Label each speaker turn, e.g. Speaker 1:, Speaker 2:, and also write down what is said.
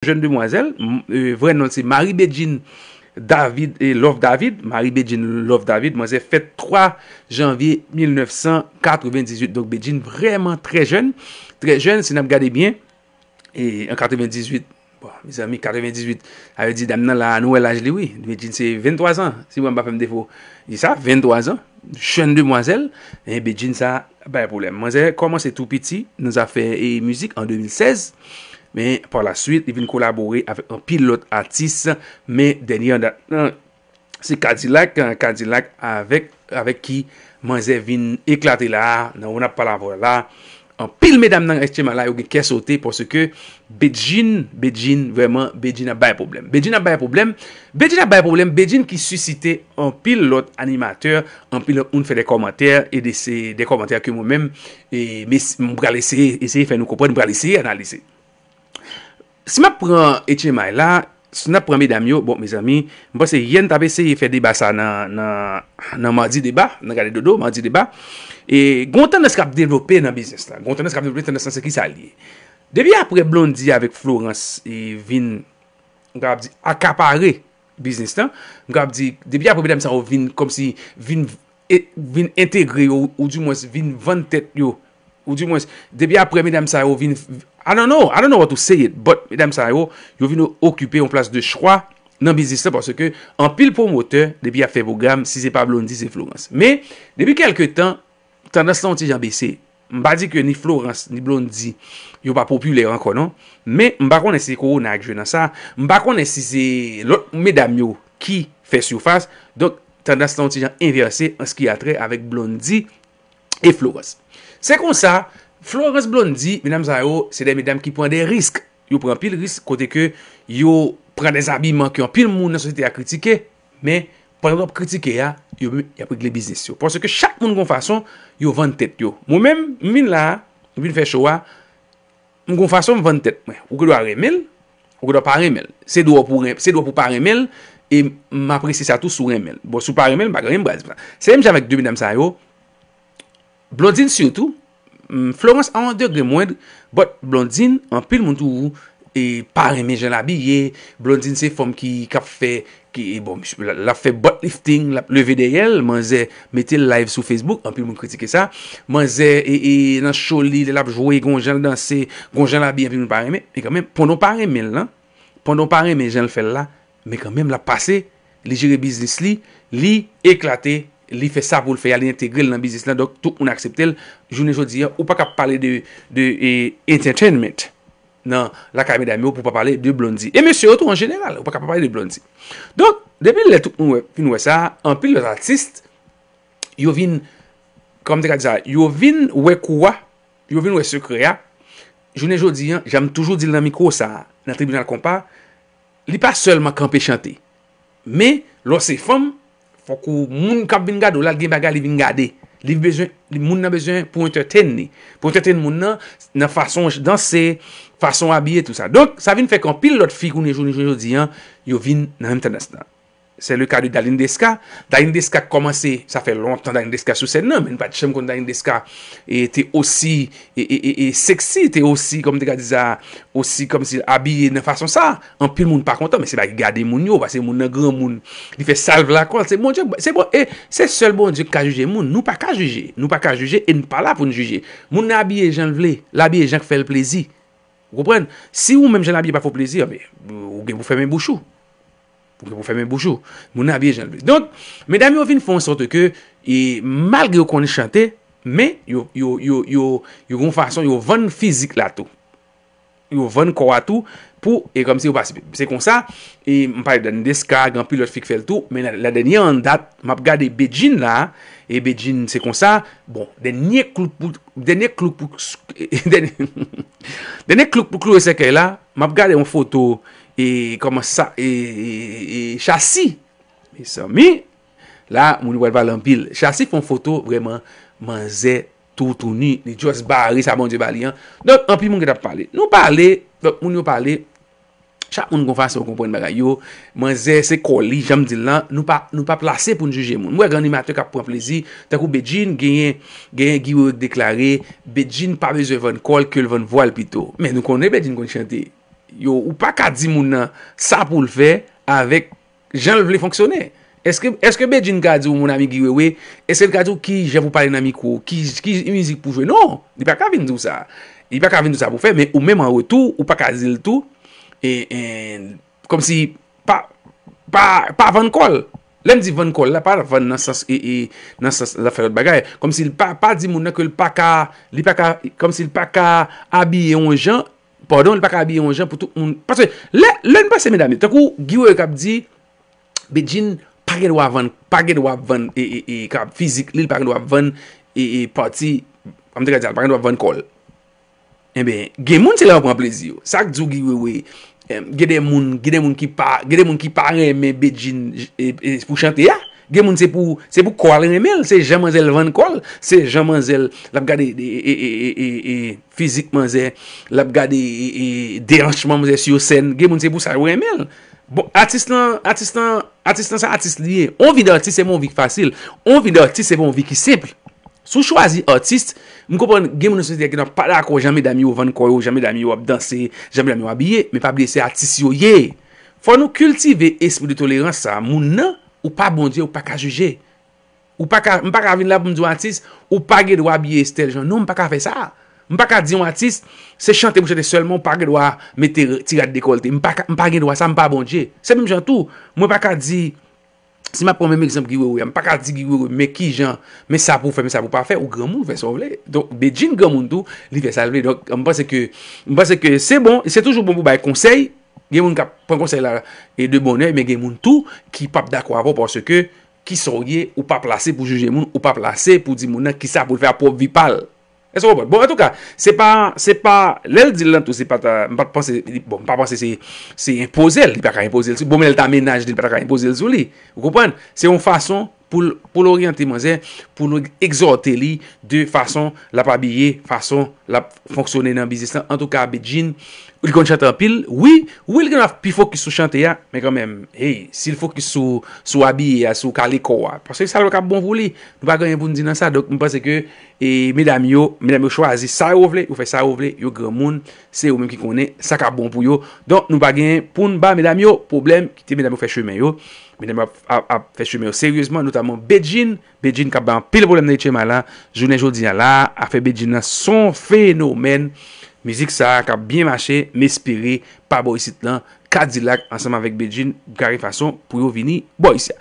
Speaker 1: Joun demwazel, euh, vren nan se Marie-Béjine euh, Love David Marie-Béjine Love David, mwazè fèt 3 janvye 1998 Donk Béjine vrenman trè joun, trè joun se nanm gade byen E en 98, mwiz ami 98, avè di dam nan la nouèl age liwi Béjine se 23 an, si wè mba fèm defo, di sa, 23 an Joun demwazel, mwazè Béjine sa, bè yè poulem Mwazè komanse tout piti, nouza fè e müzik an 2016 Mwazè komanse tout piti, nouza fè e müzik an 2016 Men, pa la suite, non, i vin kolabore avèk an pil lot atis. Men, denye, an da, an, se kandilak, an kandilak avèk, avèk ki man zè vin eklate la. Nan, wè nan pala vò la. An pil medam nan estyema la, yow gen kesote. Porsè ke, bedjin, bedjin, vèman, bedjin an baye problem. Bedjin an baye problem. Bedjin an baye problem. Bedjin ki susite an pil lot animateur. An pil lot, un fè de komantèr, e de se, de komantèr ke mwèm. E, mwè mwè mwè mwè mwè mwè mwè mwè mwè mwè mwè mwè mwè mwè m Si ma pran etche may la, si na pran mi dam yo, bon miz amin, mwen se yen tabese ye fe debasa nan madi deba, nan gade dodo, madi deba, e gontan nas kap devope nan biznes la, gontan nas kap devope nan seki salye. Debi apre blondi avek Florens, e vin akapare biznes la, debi apre bi dam sa ou vin kom si vin entegre ou di mwes vin vantet yo, Ou di mwens, debi apre Mdm Sayo vin, I don't know, I don't know what to say it, but Mdm Sayo yo vin nou okupe yon plas de chwa nan biziste Pwase ke, an pil pou mote, debi ap fevogam, si ze pa Blondie, ze Florence Me, debi kelke tan, tanda stanti jan bese, mba di ke ni Florence, ni Blondie, yo pa populer an konon Me, mba konen se kou nan akje nan sa, mba konen se ze lout Mdm yo ki fe soufase Donk, tanda stanti jan inverse anski atre avik Blondie e Florence Se kon sa, Florence Blondie, menam Zayo, se de menam ki pon de risk. Yo pren pil risk, kote ke yo pren des abimank yon pil moun nan sosite a kritike, men pou rep kritike ya, yo pou yaprik le biznis yo. Pon se ke chak moun kon fason, yo vantet yo. Mou men, mou min la, moun fin fè chowa, moun kon fason vantet. Ou kè do a remel, ou kè do pa remel. Se do pou pa remel, e m apresise sa tou sou remel. Bo sou pa remel, m bagan rembaz. Se m javek de menam Zayo, Blondine surtout, mm, Florence a an degrè mwèdre, but blondine, an pil moun tou, e paremè jen l'abi, blondine se fòm ki kap fè, ki bon, la fè botlifting, le vdl, man zè metè live sou Facebook, an pil moun kritike sa, man zè e nan show li, le lap jwè, goun jen l'danse, goun jen l'abi, an pil moun paremè, me kèmèm, pondon paremè lè, pondon paremè jen l'fè lè, me kèmèm la pase, li jire biznis li, li eklate, li fè sa pou l fè ya li entegre l nan bizis lan, dok touk nou akseptel, jounen joudi, ou pa kap pale de e, entertainment, nan lakame dame ou pou pa pale de blondi. E mè sè yo tou an jeneral, ou pa kap pale de blondi. Dok, depil lè touk nou fè nou wè sa, anpil l artist, yow vin, kom te ka dizay, yow vin wè kouwa, yow vin wè sekrea, jounen joudi, jame toujou di l nan mikou sa, nan tribunal kompa, li pa selman kanpe chante, me, lò se fòm, Fakou moun kap vin gado, lal gen baga li vin gade. Li moun nan bezwen pou enterten ni. Pou enterten moun nan, nan fason danse, fason abye tout sa. Donk, sa vin fek an pil lot figouni jouni jouni jouni diyan, yo vin nan mwen tenas nan. Se le ka di dal Indeska Da Indeska komanse, sa fe lontan da Indeska sou sen nan Men pati chem kon da Indeska E te osi, e seksi Te osi, kom te ka diza Osi kom si abye nan fason sa Anpil moun pa kontan, men se ba gade moun yo Moun nan gran moun, li fe salve la kol Se bon, se bon, e se sol bon Kajuge moun, nou pa kajuge Nou pa kajuge, e nou pa la pou nou juje Moun abye jan vle, l'abye jan fèl plezi Goupren, si ou men jan abye pa fò plezi Ou gen pou fèmè bouchou Mwen fèmè bouchou. Mwen avye jenlbè. Don, mèdame yo fin fon sote ke, e malge yo koni chante, mè, yo, yo, yo, yo, yo kon fason, yo ven fizik la tou. Yo ven kwa tou, pou, e kom si yo pasipi. Se kon sa, e mpare dan deska, ganpilot fik fèl tou, mè la denye an dat, map gade bejine la, e bejine se kon sa, bon, denye klou pou, denye klou pou, denye klou pou klou e seke la, map gade yon foto, E koman sa, e chassi. E, e, e sa mi, la mouni wad val anpil. Chassi fon foto vreman man zè toutouni. Ni djous bari sa moun di bali an. Don, anpil moun gen ap pale. Nou pale, moun nou pale, chak moun konfa se moun konpwen mera yo. Man zè se koli, jame di lan. Nou pa plase pou nou juje moun. Mwen gen ni mato kap pou anplezi. Takou bedjin gen gen giwou deklare. Bedjin pa beze voun kol, ke l voun voal pito. Men nou konne bedjin kon chante. yo ou pa ka di moun nan sa pou l fè avèk jan l vle fonksyonè eske be jen ka di ou moun ami giwe we eske l ka di ou ki javou pale nan mi kwo ki jen ki mizi pou fwe non, li pa ka vin di ou sa li pa ka vin di ou sa pou fè men ou mèman wè tou, ou pa ka zil tou e, e, kom si pa pa van kol len di van kol la pa e, nan sas la fè lot bagay kom si l pa di moun nan ke l pa ka li pa ka, kom si l pa ka abye yon jan Pardon, li pa kabi yon jan pou tou un... Paswe, lè, lè npa seme dami. Takou, giwe wè kap di, bejjin pa gen wap ven, pa gen wap ven e, e, e, kap fizik, li pa gen wap ven e, e, parti, amte kajal, pa gen wap ven kol. Ebe, gen moun se lè wap wap wap lezi yo. Sak zou giwe wè, gen de moun, gen de moun ki pa, gen de moun ki pa reme bejjin, e, eh, e, eh, pou chante ya. Ah. Gen moun se pou koal remel, se jaman zel van kol, se jaman zel lab gade e, e, e, fizikman zel, lab gade deranchman zel syo sen, gen moun se pou sa remel. Bon, artist nan sa artist liye, on vide artist se moun vi ki fasil, on vide artist se moun vi ki sepl. Sou chwazi artist, moun koupon gen moun se se dek nan pala ko jame dami yo van koyo, jame dami yo ap danse, jame dami yo ap ye, me pa bile se artist yo ye. Fwa nou kultive espri de tolerans sa moun nan. Ou pa bondye, ou pa ka juje. Ou pa ka, mwen pa ka vin la pou mdou atis, ou pa ge do a biye stel jan. Non, mwen pa ka fe sa. Mwen pa ka di an atis, se chante mwen chante selle mwen pa ge do a mette tirat de kolte. Mwen pa ka, mwen pa ge do a sa, mwen pa ka bondye. Se mwen jan tou, mwen pa ka di, si ma pwemèm exemple ki wè wè, mwen pa ka di ki wè wè, mwen pa ka di ki jan, mwen sa pou fe, mwen sa pou pa fe, ou gran moun fe sa wè. Don, bejine gran moun tou, li fe sa wè. Don, mwen pa se ke, mwen pa se ke, se bon, se toujou bon pou bay Gen moun ka, pon kon se la, e de bonè, men gen moun tou ki pap da kwa vò porsè ke ki soye ou pa plase pou juje moun ou pa plase pou di moun an ki sa pou lè fè a pop vipal. Bon, an tou ka, se pa, se bon, pa, lèl di lèm tou, se pat, mwen pat pense, mwen pat pense, se, se impose lèl, lèl pa ka impose lèl sou, bon men lèl ta menaj lèl pa ka impose lèl sou lèl. Ou koupan? Se yon fason, pou l'oriente man zè, pou nou exote li de fason la pa biye, fason la fonksyone nan bizistan, an tou ka bejjin, ou li kon chante an pil, oui, oui li kon av, pi fok ki sou chante ya, men kon men, hey, si l fok ki sou, sou abi ya, sou kaliko ya, paswe salwa kap bon vou li, nou pa genyen pou nou di nan sa, dok nou pase ke, e, medam yo, medam yo chwazi sa ou vle, ou fe sa ou vle, yo gen moun, se yo men ki konen, sa kap bon pou yo, don nou pa genyen pou nou ba, medam yo, problem, ki te medam yo fe chemen yo, Minèm ap fè shumèyo seryèzman. Notamon Bejin. Bejin kap ban pil bolèm nan itèman la. Jounè jò diyan la. A fè Bejin nan son fenomen. Mizik sa ak ap byen mâche. Mè espire. Pa bo yisit lan. Kadilak. Ansem avèk Bejin. Gari fason pou yo vini. Bo yisit.